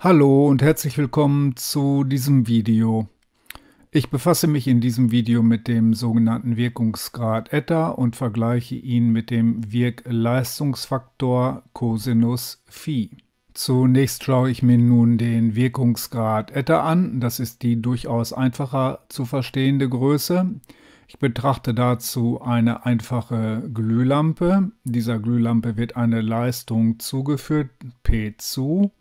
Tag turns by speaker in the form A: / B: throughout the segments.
A: Hallo und herzlich willkommen zu diesem Video. Ich befasse mich in diesem Video mit dem sogenannten Wirkungsgrad Eta und vergleiche ihn mit dem Wirkleistungsfaktor Cosinus Phi. Zunächst schaue ich mir nun den Wirkungsgrad Eta an. Das ist die durchaus einfacher zu verstehende Größe. Ich betrachte dazu eine einfache Glühlampe. Dieser Glühlampe wird eine Leistung zugeführt, P zu.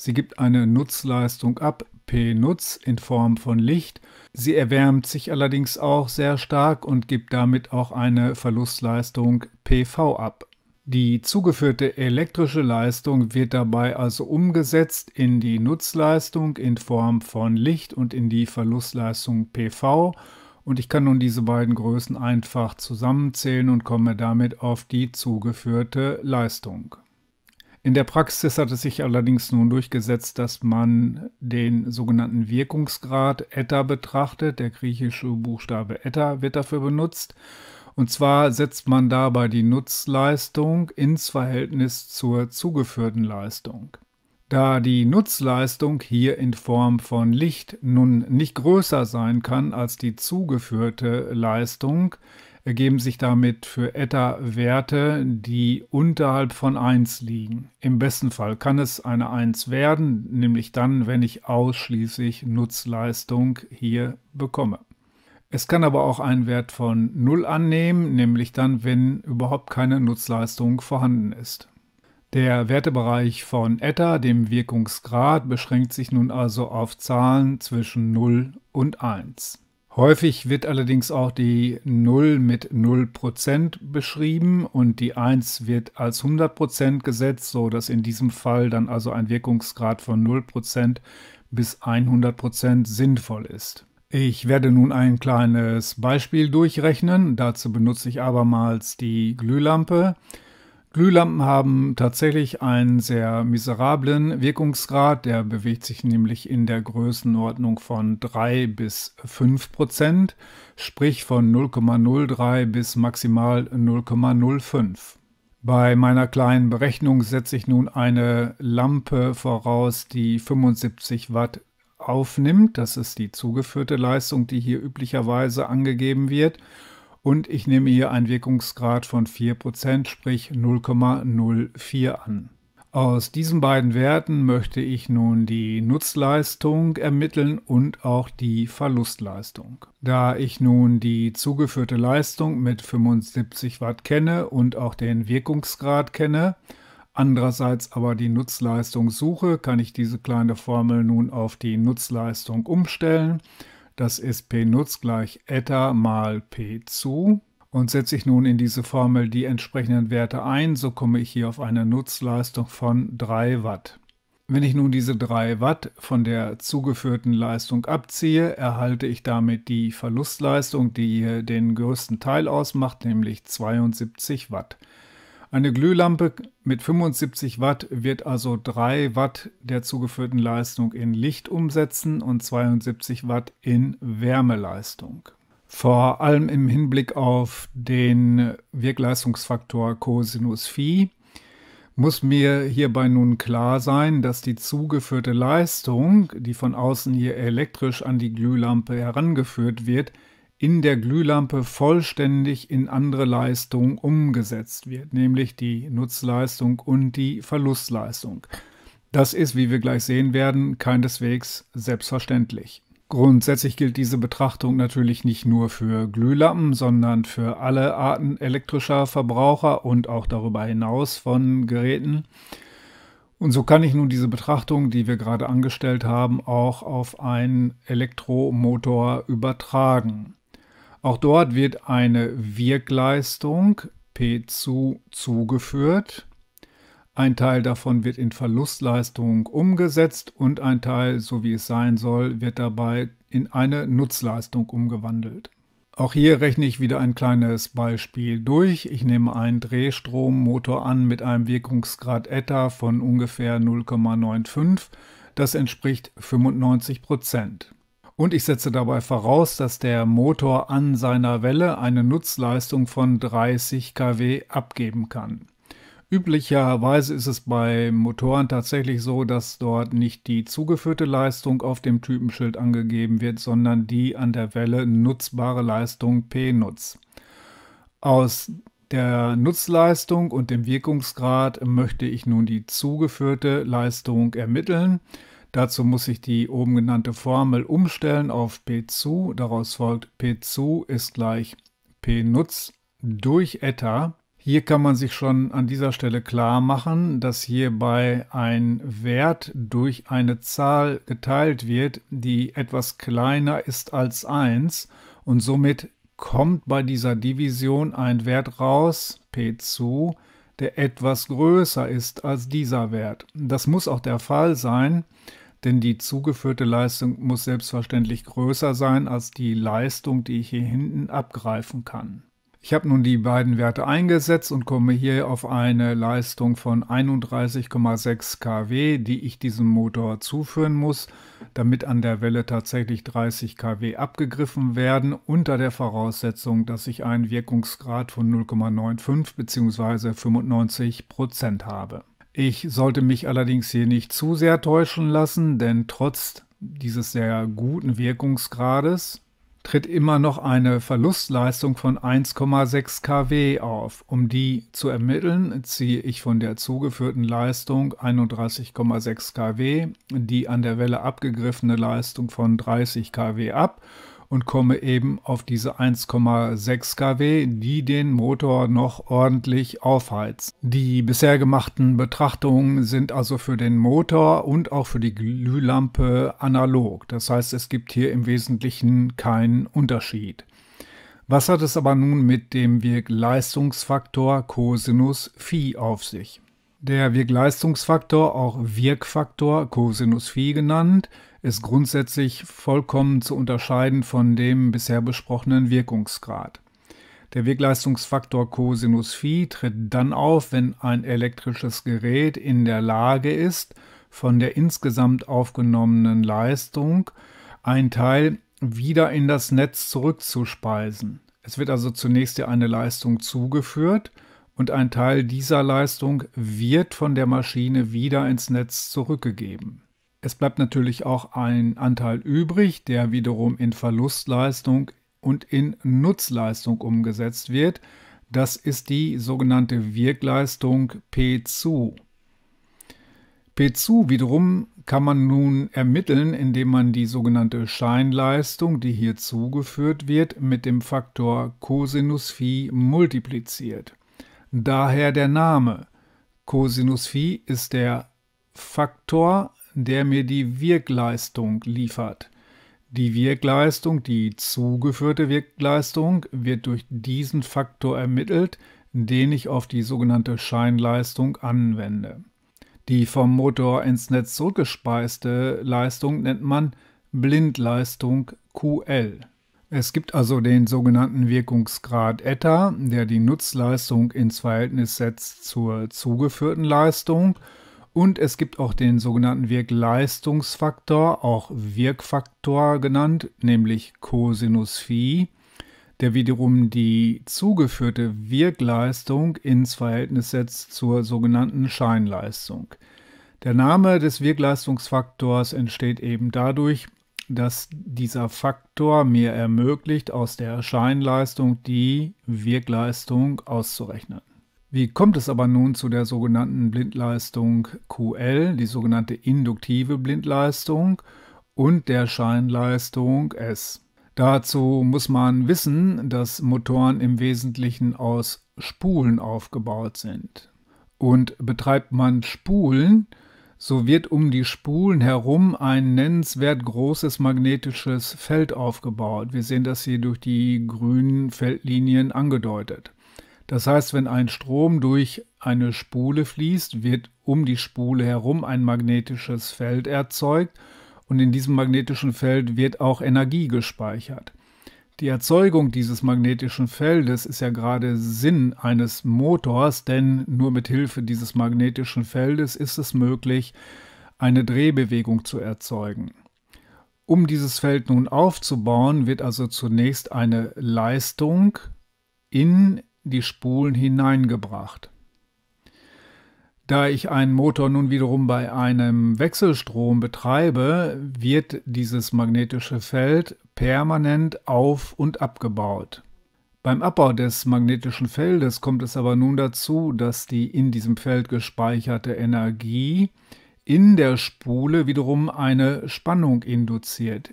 A: Sie gibt eine Nutzleistung ab, P-Nutz, in Form von Licht. Sie erwärmt sich allerdings auch sehr stark und gibt damit auch eine Verlustleistung PV ab. Die zugeführte elektrische Leistung wird dabei also umgesetzt in die Nutzleistung in Form von Licht und in die Verlustleistung PV. Und ich kann nun diese beiden Größen einfach zusammenzählen und komme damit auf die zugeführte Leistung. In der Praxis hat es sich allerdings nun durchgesetzt, dass man den sogenannten Wirkungsgrad Eta betrachtet. Der griechische Buchstabe Eta wird dafür benutzt. Und zwar setzt man dabei die Nutzleistung ins Verhältnis zur zugeführten Leistung. Da die Nutzleistung hier in Form von Licht nun nicht größer sein kann als die zugeführte Leistung, ergeben sich damit für Eta Werte, die unterhalb von 1 liegen. Im besten Fall kann es eine 1 werden, nämlich dann, wenn ich ausschließlich Nutzleistung hier bekomme. Es kann aber auch einen Wert von 0 annehmen, nämlich dann, wenn überhaupt keine Nutzleistung vorhanden ist. Der Wertebereich von Eta, dem Wirkungsgrad, beschränkt sich nun also auf Zahlen zwischen 0 und 1. Häufig wird allerdings auch die 0 mit 0% beschrieben und die 1 wird als 100% gesetzt, sodass in diesem Fall dann also ein Wirkungsgrad von 0% bis 100% sinnvoll ist. Ich werde nun ein kleines Beispiel durchrechnen. Dazu benutze ich abermals die Glühlampe. Glühlampen haben tatsächlich einen sehr miserablen Wirkungsgrad. Der bewegt sich nämlich in der Größenordnung von 3 bis 5 Prozent, sprich von 0,03 bis maximal 0,05. Bei meiner kleinen Berechnung setze ich nun eine Lampe voraus, die 75 Watt aufnimmt. Das ist die zugeführte Leistung, die hier üblicherweise angegeben wird und ich nehme hier einen Wirkungsgrad von 4%, sprich 0,04 an. Aus diesen beiden Werten möchte ich nun die Nutzleistung ermitteln und auch die Verlustleistung. Da ich nun die zugeführte Leistung mit 75 Watt kenne und auch den Wirkungsgrad kenne, andererseits aber die Nutzleistung suche, kann ich diese kleine Formel nun auf die Nutzleistung umstellen – das ist P Nutz gleich eta mal P zu. Und setze ich nun in diese Formel die entsprechenden Werte ein, so komme ich hier auf eine Nutzleistung von 3 Watt. Wenn ich nun diese 3 Watt von der zugeführten Leistung abziehe, erhalte ich damit die Verlustleistung, die hier den größten Teil ausmacht, nämlich 72 Watt. Eine Glühlampe mit 75 Watt wird also 3 Watt der zugeführten Leistung in Licht umsetzen und 72 Watt in Wärmeleistung. Vor allem im Hinblick auf den Wirkleistungsfaktor Cosinus Phi muss mir hierbei nun klar sein, dass die zugeführte Leistung, die von außen hier elektrisch an die Glühlampe herangeführt wird, in der Glühlampe vollständig in andere Leistungen umgesetzt wird, nämlich die Nutzleistung und die Verlustleistung. Das ist, wie wir gleich sehen werden, keineswegs selbstverständlich. Grundsätzlich gilt diese Betrachtung natürlich nicht nur für Glühlampen, sondern für alle Arten elektrischer Verbraucher und auch darüber hinaus von Geräten. Und so kann ich nun diese Betrachtung, die wir gerade angestellt haben, auch auf einen Elektromotor übertragen. Auch dort wird eine Wirkleistung P zugeführt. Ein Teil davon wird in Verlustleistung umgesetzt und ein Teil, so wie es sein soll, wird dabei in eine Nutzleistung umgewandelt. Auch hier rechne ich wieder ein kleines Beispiel durch. Ich nehme einen Drehstrommotor an mit einem Wirkungsgrad Eta von ungefähr 0,95. Das entspricht 95 Prozent. Und ich setze dabei voraus, dass der Motor an seiner Welle eine Nutzleistung von 30 kW abgeben kann. Üblicherweise ist es bei Motoren tatsächlich so, dass dort nicht die zugeführte Leistung auf dem Typenschild angegeben wird, sondern die an der Welle nutzbare Leistung P-Nutz. Aus der Nutzleistung und dem Wirkungsgrad möchte ich nun die zugeführte Leistung ermitteln. Dazu muss ich die oben genannte Formel umstellen auf P2. Daraus folgt P2 ist gleich P-Nutz durch Eta. Hier kann man sich schon an dieser Stelle klar machen, dass hierbei ein Wert durch eine Zahl geteilt wird, die etwas kleiner ist als 1 und somit kommt bei dieser Division ein Wert raus, P2, der etwas größer ist als dieser Wert. Das muss auch der Fall sein, denn die zugeführte Leistung muss selbstverständlich größer sein als die Leistung, die ich hier hinten abgreifen kann. Ich habe nun die beiden Werte eingesetzt und komme hier auf eine Leistung von 31,6 kW, die ich diesem Motor zuführen muss, damit an der Welle tatsächlich 30 kW abgegriffen werden, unter der Voraussetzung, dass ich einen Wirkungsgrad von 0,95 bzw. 95 Prozent habe. Ich sollte mich allerdings hier nicht zu sehr täuschen lassen, denn trotz dieses sehr guten Wirkungsgrades tritt immer noch eine Verlustleistung von 1,6 kW auf. Um die zu ermitteln, ziehe ich von der zugeführten Leistung 31,6 kW die an der Welle abgegriffene Leistung von 30 kW ab und komme eben auf diese 1,6 kW, die den Motor noch ordentlich aufheizt. Die bisher gemachten Betrachtungen sind also für den Motor und auch für die Glühlampe analog. Das heißt, es gibt hier im Wesentlichen keinen Unterschied. Was hat es aber nun mit dem Wirkleistungsfaktor Cosinus Phi auf sich? Der Wirkleistungsfaktor, auch Wirkfaktor, Cosinus Phi genannt, ist grundsätzlich vollkommen zu unterscheiden von dem bisher besprochenen Wirkungsgrad. Der Wirkleistungsfaktor Cosinus Phi tritt dann auf, wenn ein elektrisches Gerät in der Lage ist, von der insgesamt aufgenommenen Leistung einen Teil wieder in das Netz zurückzuspeisen. Es wird also zunächst ja eine Leistung zugeführt – und ein Teil dieser Leistung wird von der Maschine wieder ins Netz zurückgegeben. Es bleibt natürlich auch ein Anteil übrig, der wiederum in Verlustleistung und in Nutzleistung umgesetzt wird. Das ist die sogenannte Wirkleistung P zu. P zu wiederum kann man nun ermitteln, indem man die sogenannte Scheinleistung, die hier zugeführt wird, mit dem Faktor Cosinus Phi multipliziert. Daher der Name. Cosinus Phi ist der Faktor, der mir die Wirkleistung liefert. Die Wirkleistung, die zugeführte Wirkleistung, wird durch diesen Faktor ermittelt, den ich auf die sogenannte Scheinleistung anwende. Die vom Motor ins Netz zurückgespeiste Leistung nennt man Blindleistung QL. Es gibt also den sogenannten Wirkungsgrad Eta, der die Nutzleistung ins Verhältnis setzt zur zugeführten Leistung. Und es gibt auch den sogenannten Wirkleistungsfaktor, auch Wirkfaktor genannt, nämlich Cosinus Phi, der wiederum die zugeführte Wirkleistung ins Verhältnis setzt zur sogenannten Scheinleistung. Der Name des Wirkleistungsfaktors entsteht eben dadurch, dass dieser Faktor mir ermöglicht, aus der Scheinleistung die Wirkleistung auszurechnen. Wie kommt es aber nun zu der sogenannten Blindleistung QL, die sogenannte induktive Blindleistung und der Scheinleistung S? Dazu muss man wissen, dass Motoren im Wesentlichen aus Spulen aufgebaut sind. Und betreibt man Spulen, so wird um die Spulen herum ein nennenswert großes magnetisches Feld aufgebaut. Wir sehen das hier durch die grünen Feldlinien angedeutet. Das heißt, wenn ein Strom durch eine Spule fließt, wird um die Spule herum ein magnetisches Feld erzeugt und in diesem magnetischen Feld wird auch Energie gespeichert. Die Erzeugung dieses magnetischen Feldes ist ja gerade Sinn eines Motors, denn nur mit Hilfe dieses magnetischen Feldes ist es möglich, eine Drehbewegung zu erzeugen. Um dieses Feld nun aufzubauen, wird also zunächst eine Leistung in die Spulen hineingebracht. Da ich einen Motor nun wiederum bei einem Wechselstrom betreibe, wird dieses magnetische Feld permanent auf und abgebaut. Beim Abbau des magnetischen Feldes kommt es aber nun dazu, dass die in diesem Feld gespeicherte Energie in der Spule wiederum eine Spannung induziert.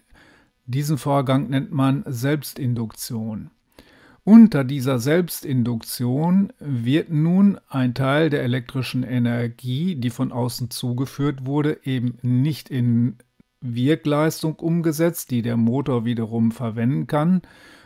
A: Diesen Vorgang nennt man Selbstinduktion. Unter dieser Selbstinduktion wird nun ein Teil der elektrischen Energie, die von außen zugeführt wurde, eben nicht in Wirkleistung umgesetzt, die der Motor wiederum verwenden kann,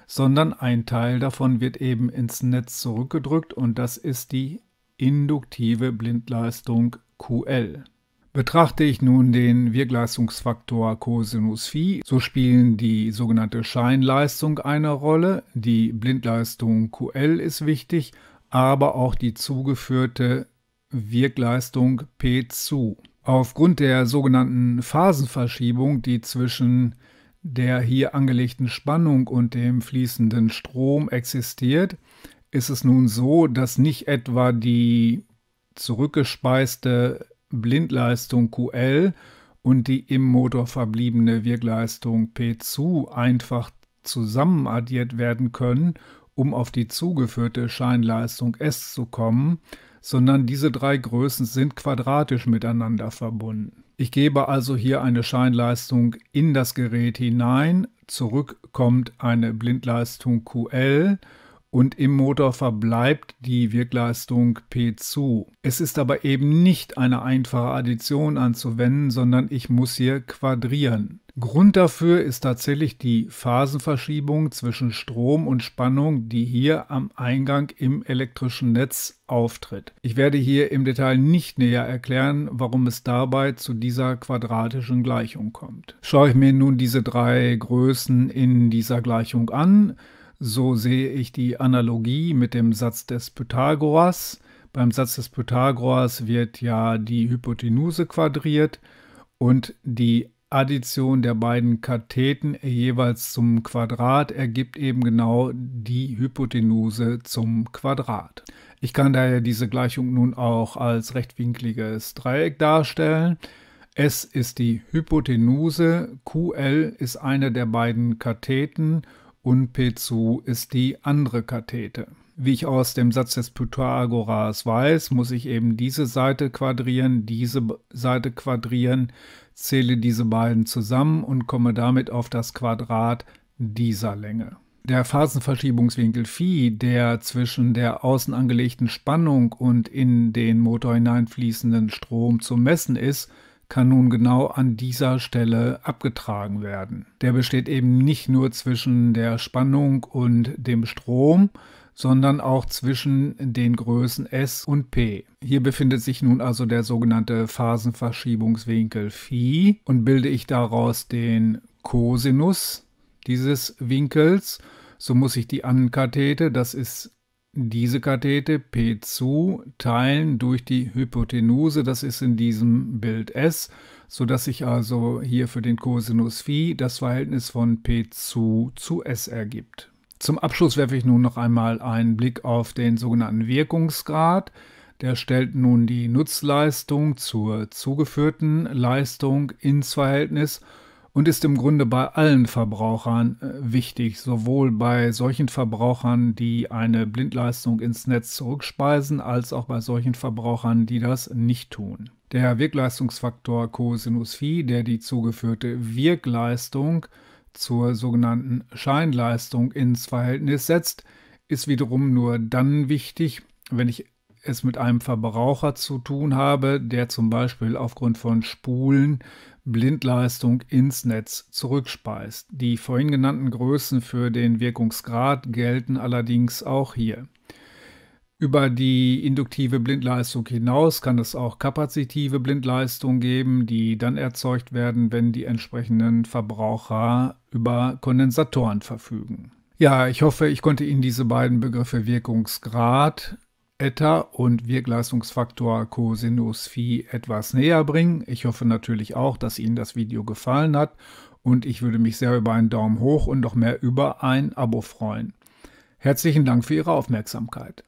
A: sondern ein Teil davon wird eben ins Netz zurückgedrückt und das ist die induktive Blindleistung QL. Betrachte ich nun den Wirkleistungsfaktor Cosinus Phi, so spielen die sogenannte Scheinleistung eine Rolle, die Blindleistung QL ist wichtig, aber auch die zugeführte Wirkleistung P zu. Aufgrund der sogenannten Phasenverschiebung, die zwischen der hier angelegten Spannung und dem fließenden Strom existiert, ist es nun so, dass nicht etwa die zurückgespeiste Blindleistung QL und die im Motor verbliebene Wirkleistung P PZU einfach zusammenaddiert werden können, um auf die zugeführte Scheinleistung S zu kommen, sondern diese drei Größen sind quadratisch miteinander verbunden. Ich gebe also hier eine Scheinleistung in das Gerät hinein, zurück kommt eine Blindleistung QL und im Motor verbleibt die Wirkleistung P zu. Es ist aber eben nicht eine einfache Addition anzuwenden, sondern ich muss hier quadrieren. Grund dafür ist tatsächlich die Phasenverschiebung zwischen Strom und Spannung, die hier am Eingang im elektrischen Netz auftritt. Ich werde hier im Detail nicht näher erklären, warum es dabei zu dieser quadratischen Gleichung kommt. Schaue ich mir nun diese drei Größen in dieser Gleichung an, so sehe ich die Analogie mit dem Satz des Pythagoras. Beim Satz des Pythagoras wird ja die Hypotenuse quadriert und die Addition der beiden Katheten jeweils zum Quadrat ergibt eben genau die Hypotenuse zum Quadrat. Ich kann daher diese Gleichung nun auch als rechtwinkliges Dreieck darstellen. S ist die Hypotenuse, QL ist eine der beiden Katheten und P2 ist die andere Kathete. Wie ich aus dem Satz des Pythagoras weiß, muss ich eben diese Seite quadrieren, diese Seite quadrieren, zähle diese beiden zusammen und komme damit auf das Quadrat dieser Länge. Der Phasenverschiebungswinkel Phi, der zwischen der außen angelegten Spannung und in den Motor hineinfließenden Strom zu messen ist, kann nun genau an dieser Stelle abgetragen werden. Der besteht eben nicht nur zwischen der Spannung und dem Strom, sondern auch zwischen den Größen S und P. Hier befindet sich nun also der sogenannte Phasenverschiebungswinkel Phi und bilde ich daraus den Kosinus dieses Winkels, so muss ich die Ankathete, das ist diese Kathete P2 teilen durch die Hypotenuse, das ist in diesem Bild S, sodass sich also hier für den Cosinus Phi das Verhältnis von P2 zu S ergibt. Zum Abschluss werfe ich nun noch einmal einen Blick auf den sogenannten Wirkungsgrad. Der stellt nun die Nutzleistung zur zugeführten Leistung ins Verhältnis und ist im Grunde bei allen Verbrauchern äh, wichtig, sowohl bei solchen Verbrauchern, die eine Blindleistung ins Netz zurückspeisen, als auch bei solchen Verbrauchern, die das nicht tun. Der Wirkleistungsfaktor Cosinus Phi, der die zugeführte Wirkleistung zur sogenannten Scheinleistung ins Verhältnis setzt, ist wiederum nur dann wichtig, wenn ich es mit einem Verbraucher zu tun habe, der zum Beispiel aufgrund von Spulen Blindleistung ins Netz zurückspeist. Die vorhin genannten Größen für den Wirkungsgrad gelten allerdings auch hier. Über die induktive Blindleistung hinaus kann es auch kapazitive Blindleistung geben, die dann erzeugt werden, wenn die entsprechenden Verbraucher über Kondensatoren verfügen. Ja, ich hoffe, ich konnte Ihnen diese beiden Begriffe Wirkungsgrad Eta und Wirkleistungsfaktor Cosinus Phi etwas näher bringen. Ich hoffe natürlich auch, dass Ihnen das Video gefallen hat und ich würde mich sehr über einen Daumen hoch und noch mehr über ein Abo freuen. Herzlichen Dank für Ihre Aufmerksamkeit.